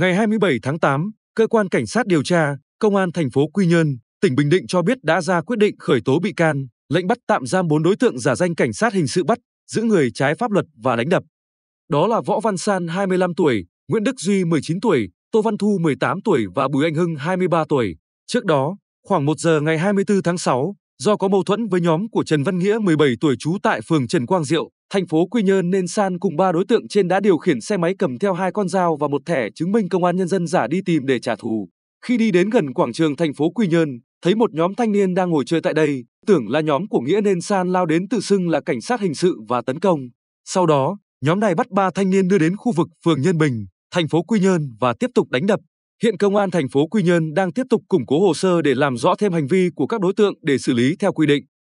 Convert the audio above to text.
Ngày 27 tháng 8, cơ quan cảnh sát điều tra, công an thành phố Quy Nhơn, tỉnh Bình Định cho biết đã ra quyết định khởi tố bị can, lệnh bắt tạm giam 4 đối tượng giả danh cảnh sát hình sự bắt, giữ người trái pháp luật và đánh đập. Đó là Võ Văn San 25 tuổi, Nguyễn Đức Duy 19 tuổi, Tô Văn Thu 18 tuổi và Bùi Anh Hưng 23 tuổi. Trước đó, khoảng 1 giờ ngày 24 tháng 6, do có mâu thuẫn với nhóm của Trần Văn Nghĩa 17 tuổi trú tại phường Trần Quang Diệu, thành phố Quy Nhơn nên San cùng ba đối tượng trên đã điều khiển xe máy cầm theo hai con dao và một thẻ chứng minh công an nhân dân giả đi tìm để trả thù. Khi đi đến gần quảng trường thành phố Quy Nhơn, thấy một nhóm thanh niên đang ngồi chơi tại đây, tưởng là nhóm của Nghĩa nên San lao đến tự xưng là cảnh sát hình sự và tấn công. Sau đó, nhóm này bắt ba thanh niên đưa đến khu vực phường Nhân Bình, thành phố Quy Nhơn và tiếp tục đánh đập. Hiện công an thành phố Quy Nhơn đang tiếp tục củng cố hồ sơ để làm rõ thêm hành vi của các đối tượng để xử lý theo quy định.